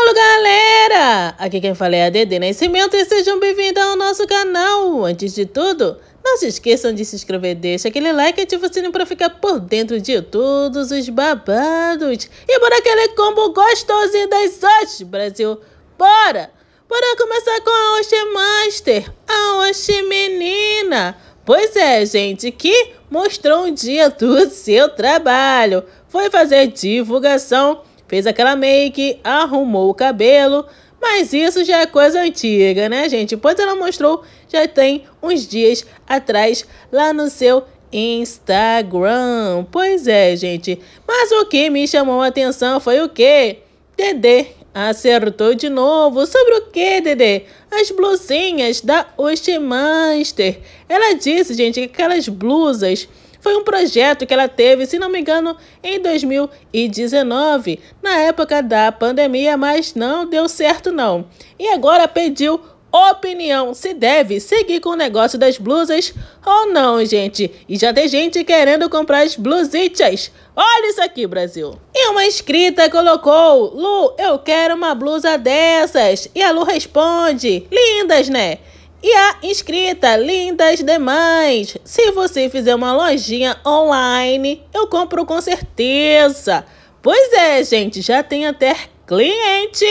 Alô galera! Aqui quem fala é a Dede Nascimento e sejam bem-vindos ao nosso canal! Antes de tudo, não se esqueçam de se inscrever, deixa aquele like e ativa o sininho para ficar por dentro de todos os babados! E bora aquele combo gostosinho das hoje, Brasil! Bora! Bora começar com a Oxe Master, a Oxe Menina! Pois é, gente, que mostrou um dia do seu trabalho, foi fazer divulgação fez aquela make, arrumou o cabelo, mas isso já é coisa antiga, né, gente? Pois ela mostrou já tem uns dias atrás lá no seu Instagram. Pois é, gente. Mas o que me chamou a atenção foi o quê? Dedê acertou de novo. Sobre o quê, Dedê? As blusinhas da Oshmaster. Ela disse, gente, que aquelas blusas foi um projeto que ela teve, se não me engano, em 2019, na época da pandemia, mas não deu certo não. E agora pediu opinião se deve seguir com o negócio das blusas ou não, gente. E já tem gente querendo comprar as blusitas. Olha isso aqui, Brasil. E uma inscrita colocou: Lu, eu quero uma blusa dessas. E a Lu responde: Lindas, né? E a inscrita, lindas demais! Se você fizer uma lojinha online, eu compro com certeza! Pois é, gente, já tem até cliente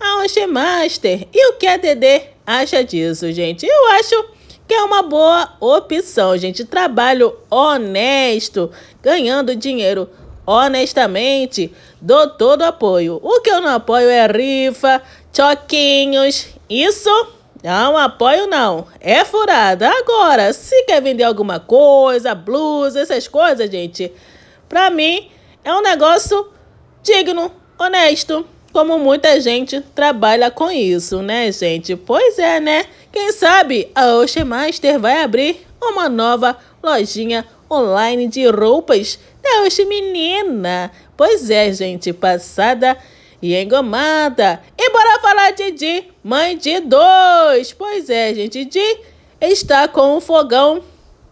a Master. E o que a DD acha disso, gente? Eu acho que é uma boa opção, gente. Trabalho honesto, ganhando dinheiro honestamente, dou todo apoio. O que eu não apoio é rifa, choquinhos, isso não apoio não. É furada. Agora, se quer vender alguma coisa, blusa, essas coisas, gente, pra mim é um negócio digno, honesto. Como muita gente trabalha com isso, né, gente? Pois é, né? Quem sabe a Ocean Master vai abrir uma nova lojinha online de roupas da né, Ocean Menina. Pois é, gente, passada e engomada. E bora a de mãe de dois. Pois é, gente, de está com o fogão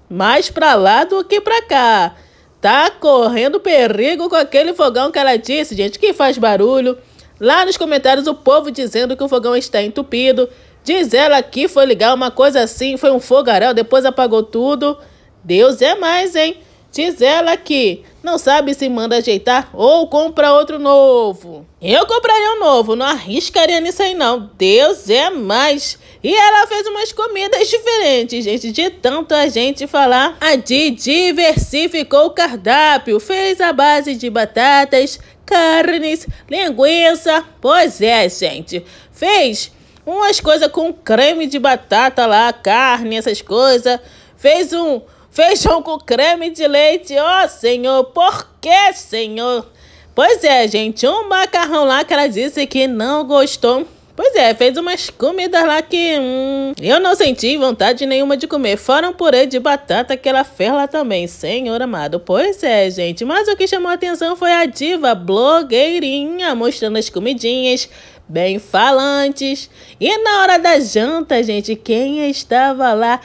mais para lá do que para cá. Tá correndo perigo com aquele fogão que ela disse, gente, que faz barulho. Lá nos comentários o povo dizendo que o fogão está entupido. Diz ela que foi ligar uma coisa assim, foi um fogaréu, depois apagou tudo. Deus é mais, hein? Diz ela que não sabe se manda ajeitar ou compra outro novo. Eu compraria um novo, não arriscaria nisso aí não. Deus é mais. E ela fez umas comidas diferentes, gente. De tanto a gente falar, a Di diversificou o cardápio. Fez a base de batatas, carnes, linguiça. Pois é, gente. Fez umas coisas com creme de batata lá, carne, essas coisas. Fez um Feijão com creme de leite, ó oh, Senhor, por que, Senhor? Pois é, gente, um macarrão lá que ela disse que não gostou. Pois é, fez umas comidas lá que hum, eu não senti vontade nenhuma de comer. Fora um purê de batata que ela fez lá também, senhor amado. Pois é, gente, mas o que chamou a atenção foi a diva blogueirinha mostrando as comidinhas bem falantes. E na hora da janta, gente, quem estava lá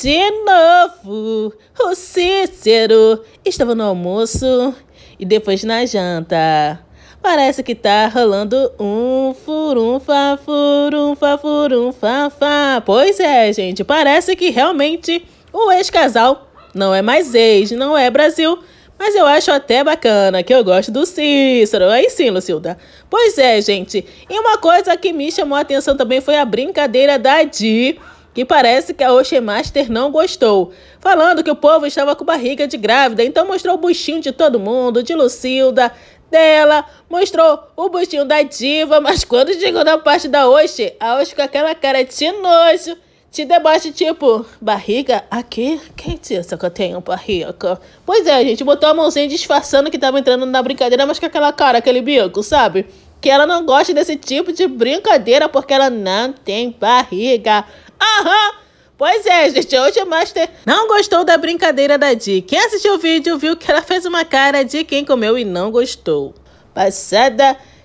de novo, o Cícero estava no almoço e depois na janta. Parece que tá rolando um furunfa, furunfa, furunfa, fa. Pois é, gente, parece que realmente o ex-casal não é mais ex, não é Brasil, mas eu acho até bacana, que eu gosto do Cícero. Aí sim, Lucilda. Pois é, gente. E uma coisa que me chamou a atenção também foi a brincadeira da Di que parece que a Ocean Master não gostou, falando que o povo estava com barriga de grávida, então mostrou o buchinho de todo mundo, de Lucilda, dela, mostrou o buchinho da diva, mas quando chegou na parte da Ocean, a Ocean com aquela cara de nojo, te deboche tipo, barriga aqui? Quem disse que eu tenho barriga? Pois é, gente, botou a mãozinha disfarçando que estava entrando na brincadeira, mas com aquela cara, aquele bico, sabe? que ela não gosta desse tipo de brincadeira porque ela não tem barriga. Aham! Pois é, gente, hoje o Master não gostou da brincadeira da Di. Quem assistiu o vídeo viu que ela fez uma cara de quem comeu e não gostou. Passada